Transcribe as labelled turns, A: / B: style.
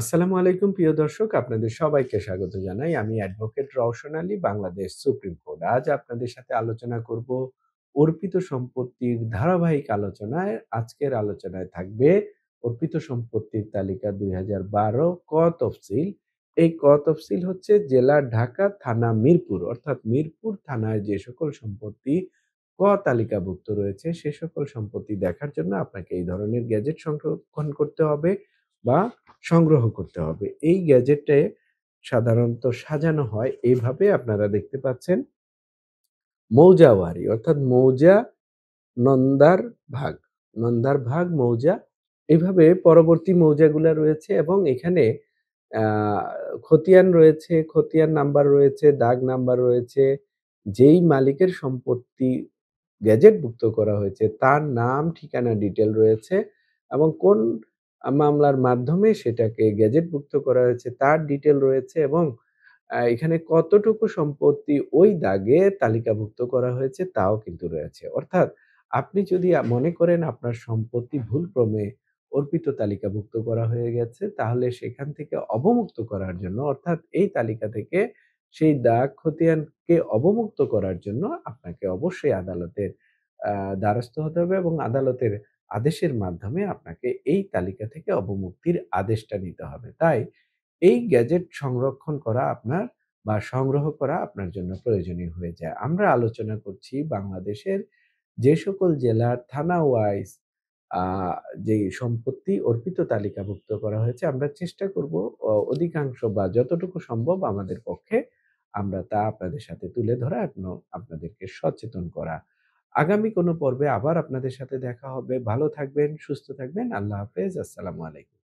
A: আসসালামু আলাইকুম প্রিয় দর্শক আপনাদের সবাইকে স্বাগত জানাই আমি advocate Rowshan Ali Bangladesh supreme court আজ আপনাদের সাথে আলোচনা করব অর্পিত সম্পত্তির ধারাবাহিক আলোচনায় আজকের আলোচনায় থাকবে অর্পিত সম্পত্তির তালিকা দুই হাজার বারো ক তফসিল এই ক তফসিল হচ্ছে জেলা ঢাকা থানা মিরপুর অর্থাৎ মিরপুর থানায় যে সকল সম্পত্তি ক তালিকাভুক্ত রয়েছে সে সকল সম্পত্তি দেখার জন্য আপনাকে এই ধরনের গ্যাজেট সংরক্ষণ করতে হবে বা সংগ্রহ করতে হবে এই গ্যাজেটে সাধারণত সাজানো হয় এইভাবে আপনারা দেখতে পাচ্ছেন মৌজাওয়ারি অর্থাৎ মৌজা নন্দার ভাগ নন্দার ভাগ মৌজা এভাবে পরবর্তী মৌজাগুলো রয়েছে এবং এখানে খতিয়ান রয়েছে খতিয়ান নাম্বার রয়েছে দাগ নাম্বার রয়েছে যেই মালিকের সম্পত্তি গ্যাজেটভুক্ত করা হয়েছে তার নাম ঠিকানা ডিটেল রয়েছে এবং কোন মামলার মাধ্যমে সেটাকে গেজেটভুক্ত করা হয়েছে তার ডিটেল রয়েছে এবং এখানে কতটুকু সম্পত্তি ওই দাগে তালিকাভুক্ত করা হয়েছে তাও কিন্তু রয়েছে অর্থাৎ আপনি যদি মনে করেন আপনার সম্পত্তি ভুলক্রমে অর্পিত তালিকাভুক্ত করা হয়ে গেছে তাহলে সেখান থেকে অবমুক্ত করার জন্য অর্থাৎ এই তালিকা থেকে সেই দাগ খতিয়ানকে অবমুক্ত করার জন্য আপনাকে অবশ্যই আদালতের দ্বারস্থ হতে হবে এবং আদালতের আদেশের মাধ্যমে আপনাকে এই তালিকা থেকে অবমুক্তির আদেশটা নিতে হবে তাই এই গ্যাজেট সংরক্ষণ করা আপনার বা সংগ্রহ করা আপনার জন্য প্রয়োজনীয় হয়ে যায় আমরা আলোচনা করছি বাংলাদেশের যে সকল জেলার থানা ওয়াইজ যে সম্পত্তি অর্পিত তালিকাভুক্ত করা হয়েছে আমরা চেষ্টা করব অধিকাংশ বা যতটুকু সম্ভব আমাদের পক্ষে আমরা তা আপনাদের সাথে তুলে ধরা এবং আপনাদেরকে সচেতন করা আগামী কোনো পর্বে আবার আপনাদের সাথে দেখা হবে ভালো থাকবেন সুস্থ থাকবেন আল্লাহ হাফেজ আসসালামু আলাইকুম